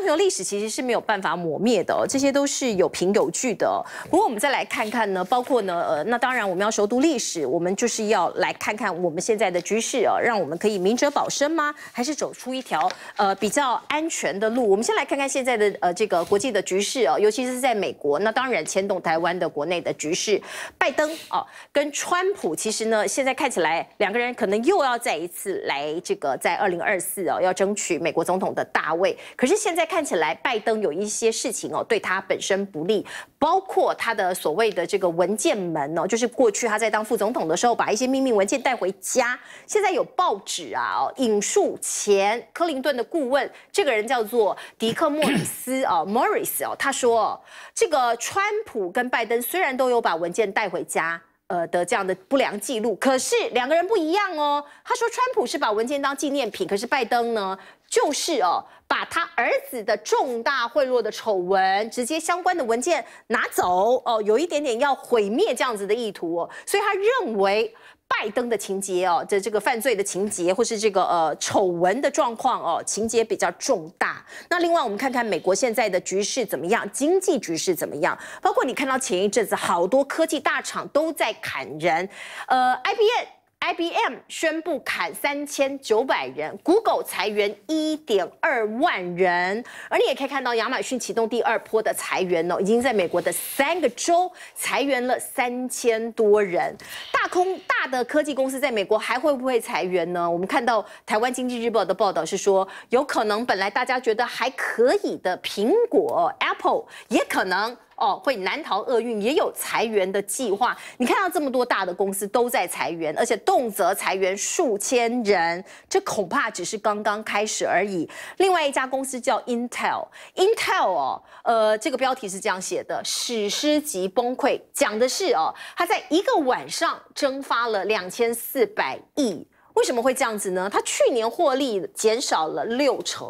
朋友，历史其实是没有办法磨灭的，这些都是有凭有据的。不过我们再来看看呢，包括呢，呃，那当然我们要熟读历史，我们就是要来看看我们现在的局势啊，让我们可以明哲保身吗？还是走出一条呃比较安全的路？我们先来看看现在的呃这个国际的局势啊，尤其是在美国，那当然牵动台湾的国内的局势。拜登啊，跟川普其实呢，现在看起来两个人可能又要再一次来这个在二零二四哦要争取美国总统的大位，可是现在。看起来拜登有一些事情哦，对他本身不利，包括他的所谓的这个文件门哦，就是过去他在当副总统的时候，把一些秘密文件带回家。现在有报纸啊引述前克林顿的顾问，这个人叫做迪克莫里斯哦，Morris 哦，他说这个川普跟拜登虽然都有把文件带回家，呃的这样的不良记录，可是两个人不一样哦。他说川普是把文件当纪念品，可是拜登呢？就是哦，把他儿子的重大贿赂的丑闻，直接相关的文件拿走哦，有一点点要毁灭这样子的意图，所以他认为拜登的情节哦，这这个犯罪的情节或是这个呃丑闻的状况哦，情节比较重大。那另外我们看看美国现在的局势怎么样，经济局势怎么样，包括你看到前一阵子好多科技大厂都在砍人，呃，IBM。IBM 宣布砍三千九百人，g g o o l e 裁员一点二万人，而你也可以看到亚马逊启动第二波的裁员哦，已经在美国的三个州裁员了三千多人。大空大的科技公司在美国还会不会裁员呢？我们看到《台湾经济日报》的报道是说，有可能本来大家觉得还可以的苹果 Apple 也可能。哦，会难逃厄运，也有裁员的计划。你看到这么多大的公司都在裁员，而且动辄裁员数千人，这恐怕只是刚刚开始而已。另外一家公司叫 Intel，Intel 哦，呃，这个标题是这样写的：史诗级崩溃，讲的是哦，它在一个晚上蒸发了两千四百亿。为什么会这样子呢？它去年获利减少了六成，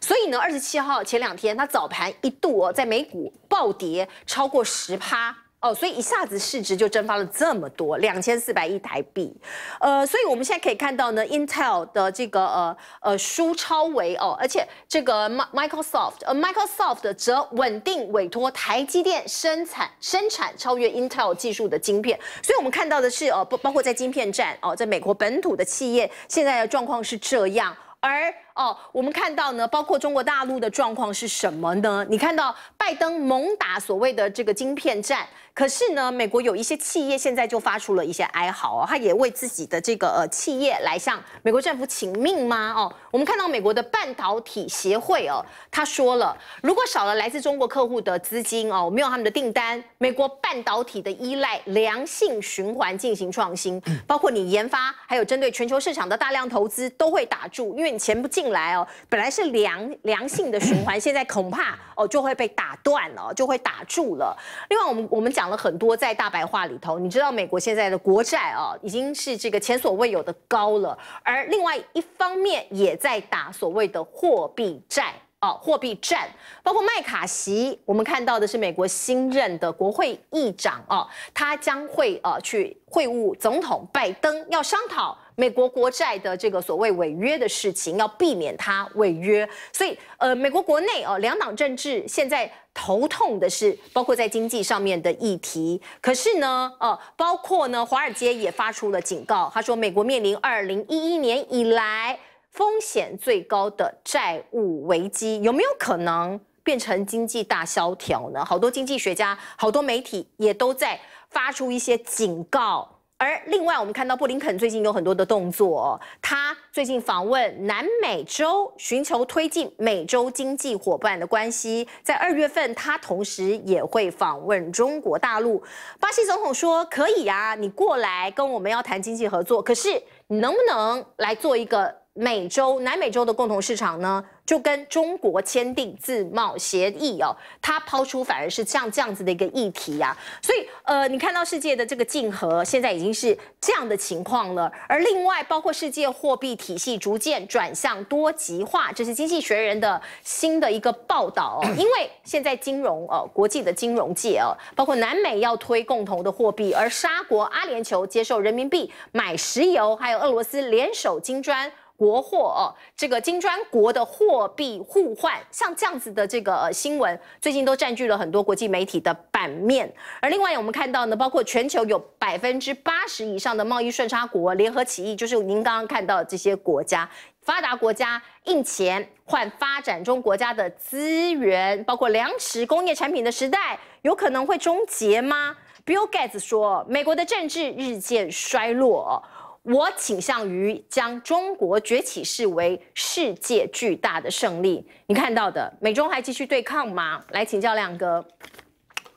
所以呢，二十七号前两天它早盘一度哦，在美股暴跌超过十趴。哦，所以一下子市值就蒸发了这么多，两千四百亿台币。呃，所以我们现在可以看到呢，Intel 的这个呃呃输超微哦，而且这个 Microsoft，呃 Microsoft 则稳定委托台积电生产生产超越 Intel 技术的晶片。所以我们看到的是哦，包包括在晶片站哦，在美国本土的企业现在的状况是这样，而。哦，我们看到呢，包括中国大陆的状况是什么呢？你看到拜登猛打所谓的这个晶片战，可是呢，美国有一些企业现在就发出了一些哀嚎哦，他也为自己的这个呃企业来向美国政府请命吗？哦，我们看到美国的半导体协会哦，他说了，如果少了来自中国客户的资金哦，没有他们的订单，美国半导体的依赖良性循环进行创新，包括你研发还有针对全球市场的大量投资都会打住，因为你钱不进。来哦，本来是良良性的循环，现在恐怕哦就会被打断了，就会打住了。另外，我们我们讲了很多在大白话里头，你知道美国现在的国债哦已经是这个前所未有的高了，而另外一方面也在打所谓的货币债。啊，货币战。包括麦卡锡，我们看到的是美国新任的国会议长啊，他将会呃去会晤总统拜登，要商讨。美国国债的这个所谓违约的事情，要避免它违约。所以，呃，美国国内哦，两党政治现在头痛的是包括在经济上面的议题。可是呢，呃，包括呢，华尔街也发出了警告，他说美国面临二零一一年以来风险最高的债务危机，有没有可能变成经济大萧条呢？好多经济学家、好多媒体也都在发出一些警告。而另外，我们看到布林肯最近有很多的动作。他最近访问南美洲，寻求推进美洲经济伙伴的关系。在二月份，他同时也会访问中国大陆。巴西总统说：“可以啊，你过来跟我们要谈经济合作。可是你能不能来做一个？”美洲、南美洲的共同市场呢，就跟中国签订自贸协议哦，他抛出反而是像这样子的一个议题啊，所以呃，你看到世界的这个竞合，现在已经是这样的情况了。而另外，包括世界货币体系逐渐转向多极化，这是《经济学人》的新的一个报道。因为现在金融呃，国际的金融界哦，包括南美要推共同的货币，而沙国、阿联酋接受人民币买石油，还有俄罗斯联手金砖。国货哦，这个金砖国的货币互换，像这样子的这个新闻，最近都占据了很多国际媒体的版面。而另外，我们看到呢，包括全球有百分之八十以上的贸易顺差国联合起义，就是您刚刚看到这些国家，发达国家印钱换发展中国家的资源，包括粮食、工业产品的时代，有可能会终结吗？Bill Gates 说，美国的政治日渐衰落。我倾向于将中国崛起视为世界巨大的胜利。你看到的，美中还继续对抗吗？来请教亮哥。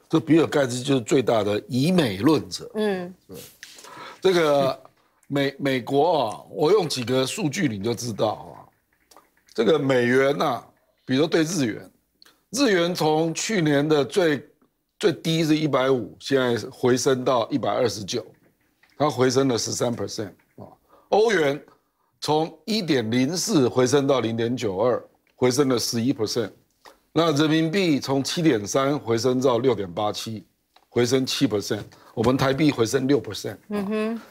这比尔盖茨就是最大的以美论者。嗯，这个美美国啊，我用几个数据你就知道啊。这个美元呐，比如说对日元，日元从去年的最最低是一百五，现在回升到一百二十九。它回升了十三 percent 啊，欧元从一点零四回升到零点九二，回升了十一 percent，那人民币从七点三回升到六点八七，回升七 percent，我们台币回升六 percent，嗯哼，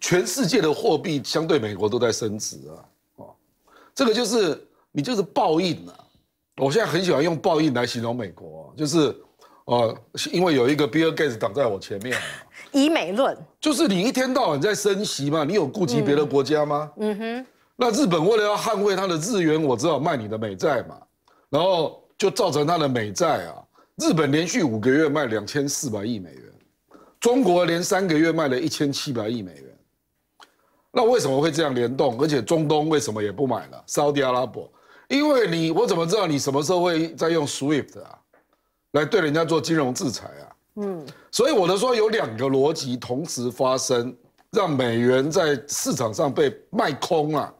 全世界的货币相对美国都在升值啊，哦，这个就是你就是报应啊，我现在很喜欢用报应来形容美国，就是，呃，因为有一个 Bill Gates 挡在我前面。以美论，就是你一天到晚在升息嘛，你有顾及别的国家吗？嗯哼，那日本为了要捍卫他的日元，我只好卖你的美债嘛，然后就造成他的美债啊，日本连续五个月卖两千四百亿美元，中国连三个月卖了一千七百亿美元，那为什么会这样联动？而且中东为什么也不买了？沙特阿拉伯，因为你，我怎么知道你什么时候会再用 SWIFT 啊，来对人家做金融制裁啊？嗯，所以我的说有两个逻辑同时发生，让美元在市场上被卖空了。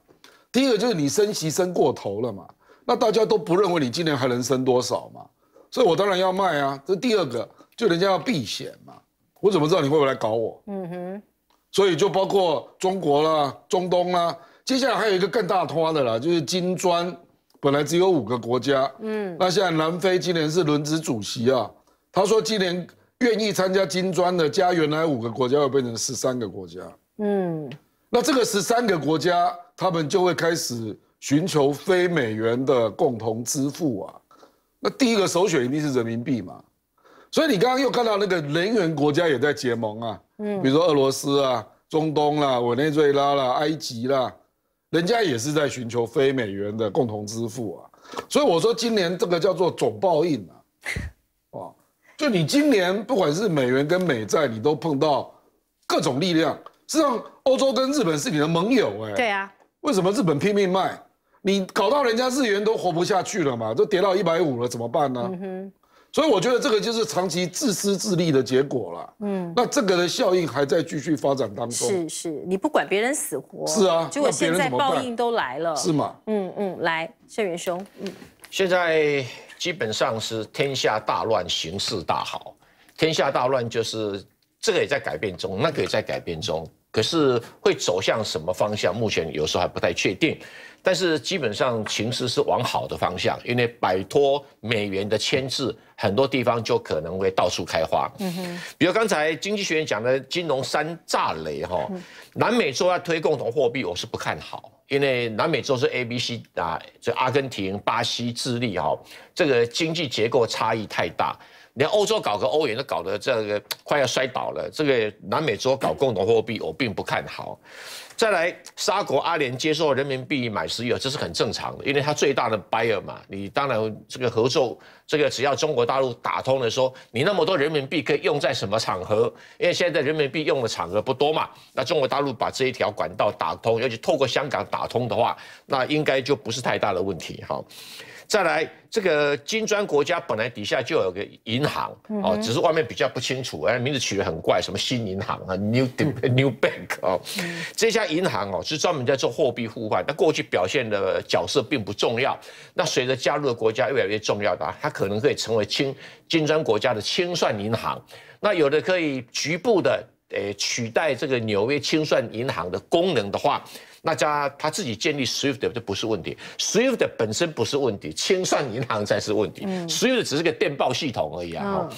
第一个就是你升息升过头了嘛，那大家都不认为你今年还能升多少嘛，所以我当然要卖啊。这第二个就人家要避险嘛，我怎么知道你会不会来搞我？嗯哼，所以就包括中国啦、中东啦，接下来还有一个更大花的啦，就是金砖本来只有五个国家，嗯，那现在南非今年是轮值主席啊，他说今年。愿意参加金砖的，加原来五个国家，又变成十三个国家。嗯，那这个十三个国家，他们就会开始寻求非美元的共同支付啊。那第一个首选一定是人民币嘛。所以你刚刚又看到那个能源国家也在结盟啊，嗯，比如说俄罗斯啊、中东啦、委内瑞拉啦、埃及啦，人家也是在寻求非美元的共同支付啊。所以我说今年这个叫做总报应啊。就你今年不管是美元跟美债，你都碰到各种力量。实际上，欧洲跟日本是你的盟友，哎，对啊。为什么日本拼命卖？你搞到人家日元都活不下去了嘛，都跌到一百五了，怎么办呢？嗯哼。所以我觉得这个就是长期自私自利的结果了。嗯。那这个的效应还在继续发展当中。是是，你不管别人死活。是啊。结果现在报应都来了。是吗？嗯嗯，来，谢元兄，嗯。现在。基本上是天下大乱，形势大好。天下大乱就是这个也在改变中，那个也在改变中。可是会走向什么方向？目前有时候还不太确定。但是基本上形势是往好的方向，因为摆脱美元的牵制，很多地方就可能会到处开花。嗯哼。比如刚才经济学院讲的金融三炸雷哈，南美洲要推共同货币，我是不看好。因为南美洲是 A、B、C 啊，这阿根廷、巴西、智利哈，这个经济结构差异太大。连欧洲搞个欧元都搞得这个快要摔倒了，这个南美洲搞共同货币我并不看好。再来，沙国阿联接受人民币买石油，这是很正常的，因为它最大的 buyer 嘛。你当然这个合作，这个只要中国大陆打通了，说你那么多人民币可以用在什么场合？因为现在人民币用的场合不多嘛。那中国大陆把这一条管道打通，尤其透过香港打通的话，那应该就不是太大的问题哈。再来，这个金砖国家本来底下就有个银行哦，只是外面比较不清楚，哎，名字取得很怪，什么新银行啊，New New Bank 哦，这家银行哦是专门在做货币互换，那过去表现的角色并不重要，那随着加入的国家越来越重要，的它可能可以成为金金砖国家的清算银行，那有的可以局部的。诶，取代这个纽约清算银行的功能的话，那家他自己建立 Swift 就不是问题，Swift 本身不是问题，清算银行才是问题。Swift 只是个电报系统而已啊。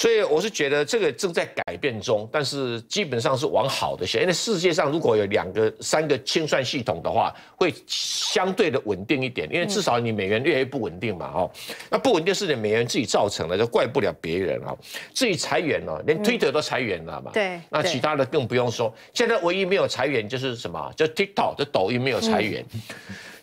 所以我是觉得这个正在改变中，但是基本上是往好的写。因为世界上如果有两个、三个清算系统的话，会相对的稳定一点。因为至少你美元略越不稳定嘛，哦，那不稳定是你美元自己造成的，就怪不了别人啊。自己裁员哦，连 Twitter 都裁员了嘛。对。那其他的更不用说。现在唯一没有裁员就是什么，就 TikTok，就抖音没有裁员。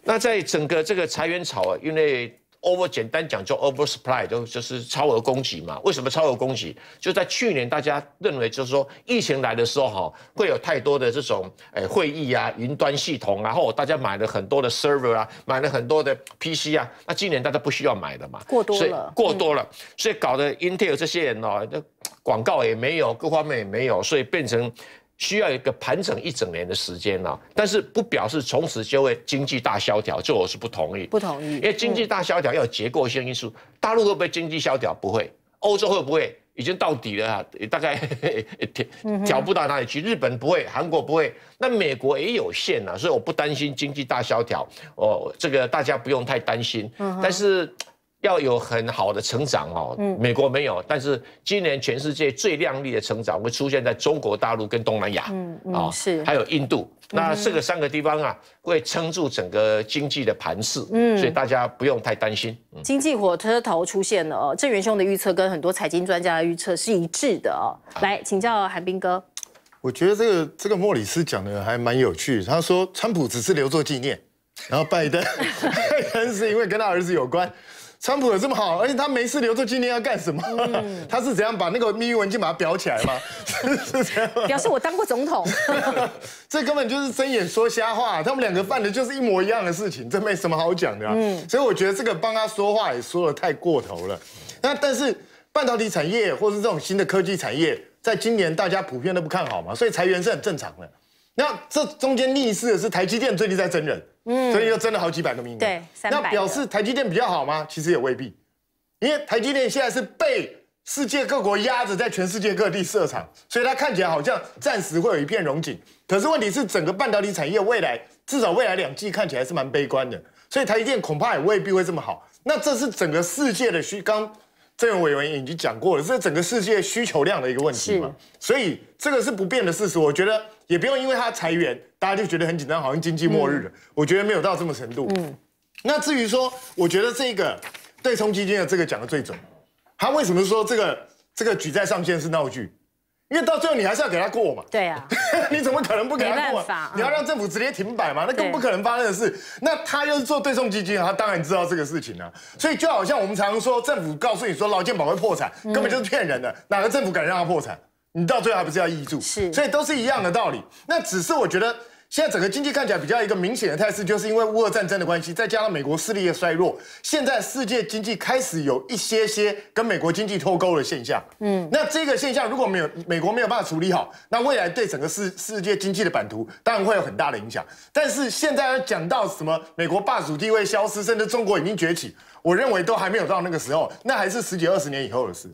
那在整个这个裁员潮啊，因为。over 简单讲就 over supply 就就是超额供给嘛？为什么超额供给？就在去年，大家认为就是说疫情来的时候哈，会有太多的这种诶会议啊、云端系统啊，然后大家买了很多的 server 啊，买了很多的 PC 啊。那今年大家不需要买的嘛？过多了，过多了，所以搞得 Intel 这些人哦，广告也没有，各方面也没有，所以变成。需要一个盘整一整年的时间了，但是不表示从此就会经济大萧条，就我是不同意，不同意，因为经济大萧条要有结构性因素。大陆会不会经济萧条？不会，欧洲会不会？已经到底了啊，大概 调不到哪里去。日本不会，韩国不会，那美国也有限啊，所以我不担心经济大萧条，哦，这个大家不用太担心。但是。要有很好的成长哦，美国没有，但是今年全世界最亮丽的成长会出现在中国大陆跟东南亚，啊是，还有印度，那这个三个地方啊会撑住整个经济的盘势，嗯，所以大家不用太担心，经济火车头出现了哦，郑元雄的预测跟很多财经专家的预测是一致的哦，来请教韩冰哥，我觉得这个这个莫里斯讲的还蛮有趣，他说川普只是留作纪念，然后拜登，拜登是因为跟他儿子有关。川普有这么好，而且他没事留著今天要干什么？他是怎样把那个秘密文件把它裱起来吗？是这样表示我当过总统，这根本就是睁眼说瞎话。他们两个犯的就是一模一样的事情，这没什么好讲的。嗯，所以我觉得这个帮他说话也说的太过头了。那但是半导体产业或是这种新的科技产业，在今年大家普遍都不看好嘛，所以裁员是很正常的。那这中间逆势的是台积电最近在增人，嗯，所以又增了好几百个名额，对，那表示台积电比较好吗？其实也未必，因为台积电现在是被世界各国压着，在全世界各地设厂，所以它看起来好像暂时会有一片荣景。可是问题是，整个半导体产业未来至少未来两季看起来是蛮悲观的，所以台积电恐怕也未必会这么好。那这是整个世界的需，刚郑委员已经讲过了，这是整个世界需求量的一个问题嘛，所以这个是不变的事实，我觉得。也不用因为他裁员，大家就觉得很紧张，好像经济末日了。我觉得没有到这么程度。嗯，那至于说，我觉得这个对冲基金的这个讲的最准，他为什么说这个这个举债上限是闹剧？因为到最后你还是要给他过嘛。对啊。你怎么可能不给他过？你要让政府直接停摆嘛？那更不可能发生的事。那他又是做对冲基金，他当然知道这个事情啊。所以就好像我们常说，政府告诉你说老健保会破产，根本就是骗人的。哪个政府敢让他破产？你到最后还不是要抑住，是，所以都是一样的道理。那只是我觉得现在整个经济看起来比较一个明显的态势，就是因为乌俄战争的关系，再加上美国势力的衰弱，现在世界经济开始有一些些跟美国经济脱钩的现象。嗯，那这个现象如果没有美国没有办法处理好，那未来对整个世世界经济的版图当然会有很大的影响。但是现在要讲到什么美国霸主地位消失，甚至中国已经崛起，我认为都还没有到那个时候，那还是十几二十年以后的事。